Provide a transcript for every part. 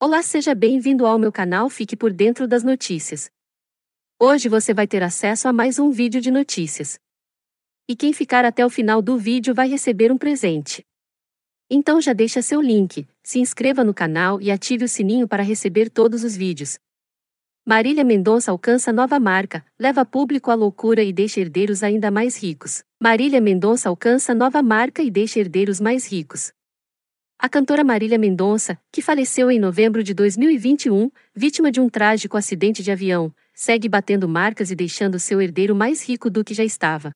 Olá, seja bem-vindo ao meu canal Fique por Dentro das Notícias. Hoje você vai ter acesso a mais um vídeo de notícias. E quem ficar até o final do vídeo vai receber um presente. Então já deixa seu link, se inscreva no canal e ative o sininho para receber todos os vídeos. Marília Mendonça alcança nova marca, leva público à loucura e deixa herdeiros ainda mais ricos. Marília Mendonça alcança nova marca e deixa herdeiros mais ricos. A cantora Marília Mendonça, que faleceu em novembro de 2021, vítima de um trágico acidente de avião, segue batendo marcas e deixando seu herdeiro mais rico do que já estava.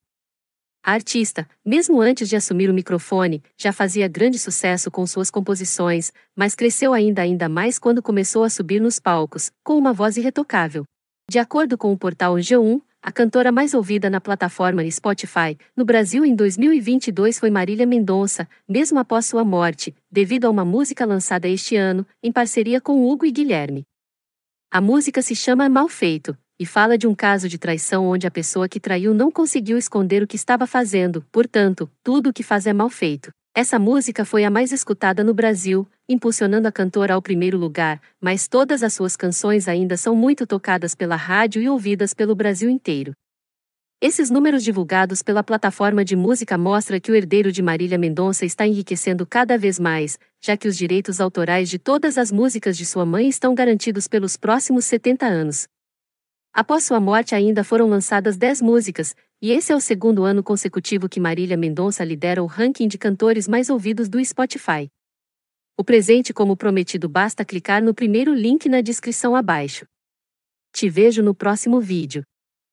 A artista, mesmo antes de assumir o microfone, já fazia grande sucesso com suas composições, mas cresceu ainda ainda mais quando começou a subir nos palcos, com uma voz irretocável. De acordo com o portal G1, a cantora mais ouvida na plataforma Spotify no Brasil em 2022 foi Marília Mendonça, mesmo após sua morte, devido a uma música lançada este ano, em parceria com Hugo e Guilherme. A música se chama Mal Feito e fala de um caso de traição onde a pessoa que traiu não conseguiu esconder o que estava fazendo, portanto, tudo o que faz é mal feito. Essa música foi a mais escutada no Brasil, impulsionando a cantora ao primeiro lugar, mas todas as suas canções ainda são muito tocadas pela rádio e ouvidas pelo Brasil inteiro. Esses números divulgados pela plataforma de música mostra que o herdeiro de Marília Mendonça está enriquecendo cada vez mais, já que os direitos autorais de todas as músicas de sua mãe estão garantidos pelos próximos 70 anos. Após sua morte ainda foram lançadas 10 músicas, e esse é o segundo ano consecutivo que Marília Mendonça lidera o ranking de cantores mais ouvidos do Spotify. O presente como prometido basta clicar no primeiro link na descrição abaixo. Te vejo no próximo vídeo.